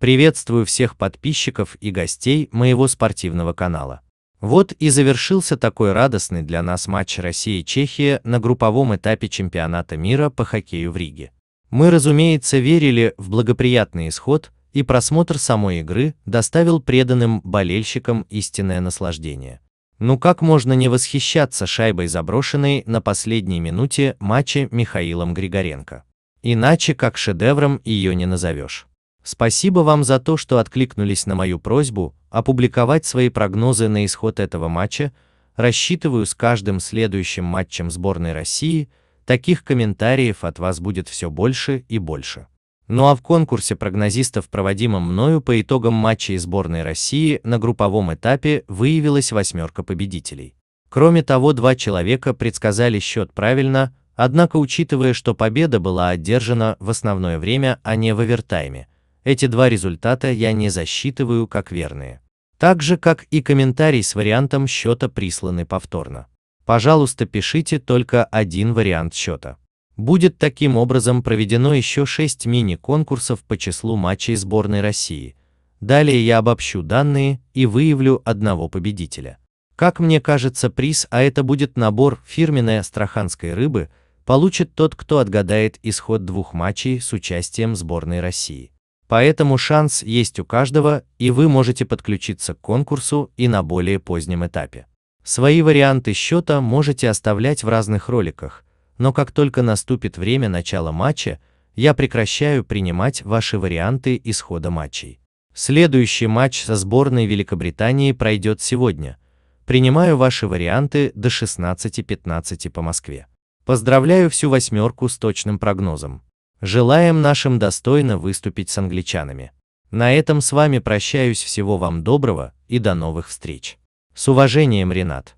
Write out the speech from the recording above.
Приветствую всех подписчиков и гостей моего спортивного канала. Вот и завершился такой радостный для нас матч России-Чехия на групповом этапе чемпионата мира по хоккею в Риге. Мы, разумеется, верили в благоприятный исход, и просмотр самой игры доставил преданным болельщикам истинное наслаждение. Ну как можно не восхищаться шайбой, заброшенной на последней минуте матча Михаилом Григоренко? Иначе как шедевром ее не назовешь. Спасибо вам за то, что откликнулись на мою просьбу опубликовать свои прогнозы на исход этого матча. Рассчитываю с каждым следующим матчем сборной России, таких комментариев от вас будет все больше и больше. Ну а в конкурсе прогнозистов, проводимом мною по итогам матчей сборной России на групповом этапе выявилась восьмерка победителей. Кроме того, два человека предсказали счет правильно, однако учитывая, что победа была одержана в основное время, а не в овертайме, эти два результата я не засчитываю как верные. Так же, как и комментарий с вариантом счета присланы повторно. Пожалуйста, пишите только один вариант счета. Будет таким образом проведено еще 6 мини-конкурсов по числу матчей сборной России. Далее я обобщу данные и выявлю одного победителя. Как мне кажется, приз, а это будет набор фирменной астраханской рыбы, получит тот, кто отгадает исход двух матчей с участием сборной России. Поэтому шанс есть у каждого, и вы можете подключиться к конкурсу и на более позднем этапе. Свои варианты счета можете оставлять в разных роликах, но как только наступит время начала матча, я прекращаю принимать ваши варианты исхода матчей. Следующий матч со сборной Великобритании пройдет сегодня. Принимаю ваши варианты до 16.15 по Москве. Поздравляю всю восьмерку с точным прогнозом. Желаем нашим достойно выступить с англичанами. На этом с вами прощаюсь, всего вам доброго и до новых встреч. С уважением, Ренат.